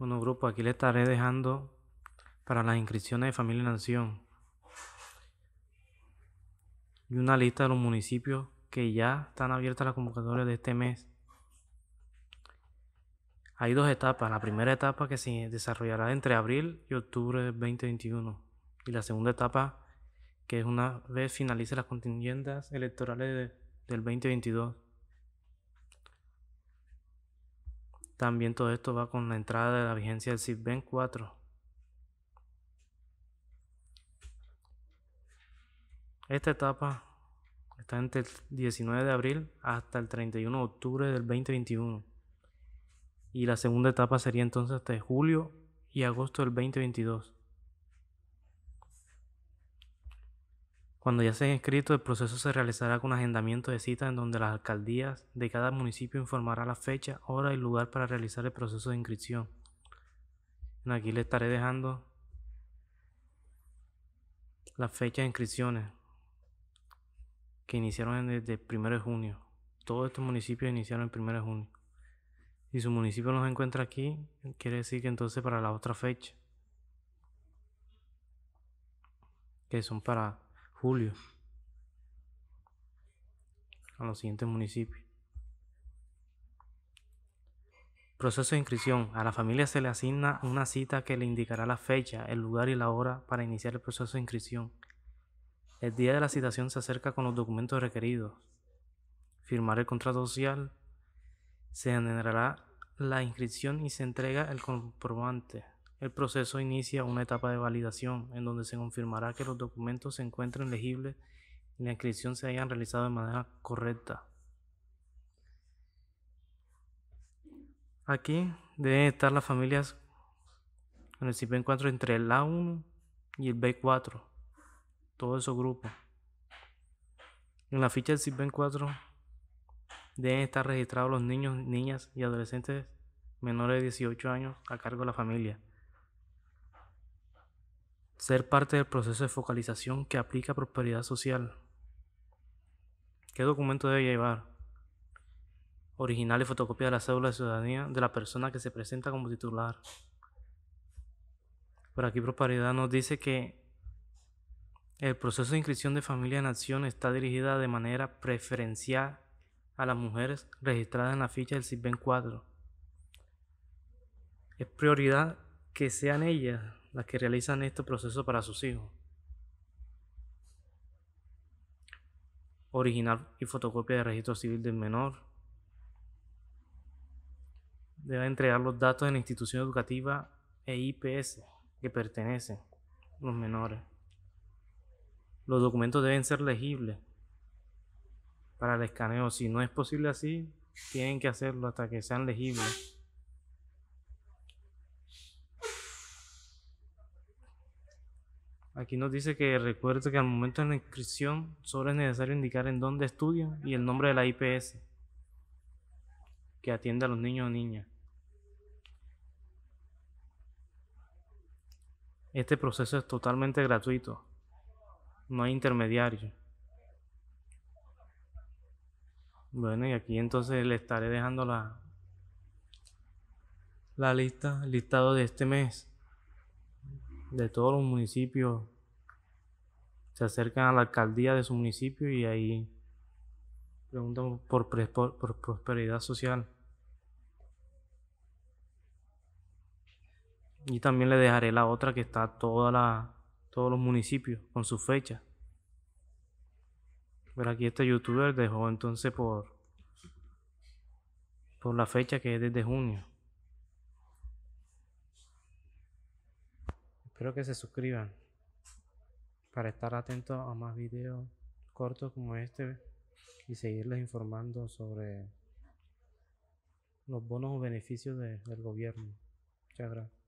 Bueno, grupo, aquí le estaré dejando para las inscripciones de Familia y Nación y una lista de los municipios que ya están abiertas las convocatorias de este mes. Hay dos etapas. La primera etapa que se desarrollará entre abril y octubre del 2021. Y la segunda etapa que es una vez finalice las contingentes electorales del 2022. También todo esto va con la entrada de la vigencia del SIBEN 4. Esta etapa está entre el 19 de abril hasta el 31 de octubre del 2021. Y la segunda etapa sería entonces hasta julio y agosto del 2022. Cuando ya se han inscrito, el proceso se realizará con agendamiento de citas en donde las alcaldías de cada municipio informará la fecha, hora y lugar para realizar el proceso de inscripción. Aquí le estaré dejando las fechas de inscripciones que iniciaron desde el 1 de junio. Todos estos municipios iniciaron el 1 de junio. Si su municipio no encuentra aquí, quiere decir que entonces para la otra fecha, que son para julio a los siguientes municipios. Proceso de inscripción. A la familia se le asigna una cita que le indicará la fecha, el lugar y la hora para iniciar el proceso de inscripción. El día de la citación se acerca con los documentos requeridos. Firmar el contrato social. Se generará la inscripción y se entrega el comprobante. El proceso inicia una etapa de validación en donde se confirmará que los documentos se encuentren legibles y la inscripción se hayan realizado de manera correcta. Aquí deben estar las familias en el CIP encuentro entre el A1 y el B4, todos esos grupos. En la ficha del Sipen 4 deben estar registrados los niños, niñas y adolescentes menores de 18 años a cargo de la familia ser parte del proceso de focalización que aplica prosperidad social. ¿Qué documento debe llevar? Original y fotocopia de la cédula de ciudadanía de la persona que se presenta como titular. Por aquí Prosperidad nos dice que el proceso de inscripción de familia en acción está dirigida de manera preferencial a las mujeres registradas en la ficha del CIBEN 4. Es prioridad que sean ellas las que realizan este proceso para sus hijos. Original y fotocopia de registro civil del menor. Debe entregar los datos en la institución educativa e IPS que pertenecen los menores. Los documentos deben ser legibles para el escaneo. Si no es posible así, tienen que hacerlo hasta que sean legibles. Aquí nos dice que recuerde que al momento de la inscripción solo es necesario indicar en dónde estudia y el nombre de la IPS que atiende a los niños o niñas. Este proceso es totalmente gratuito, no hay intermediario. Bueno, y aquí entonces le estaré dejando la, la lista, listado de este mes de todos los municipios se acercan a la alcaldía de su municipio y ahí preguntan por, prosperidad social. Y también le dejaré la otra que está toda la, todos los municipios con su fecha. Pero aquí este youtuber dejó entonces por, por la fecha que es desde junio. Espero que se suscriban para estar atentos a más videos cortos como este y seguirles informando sobre los bonos o beneficios del gobierno. Muchas gracias.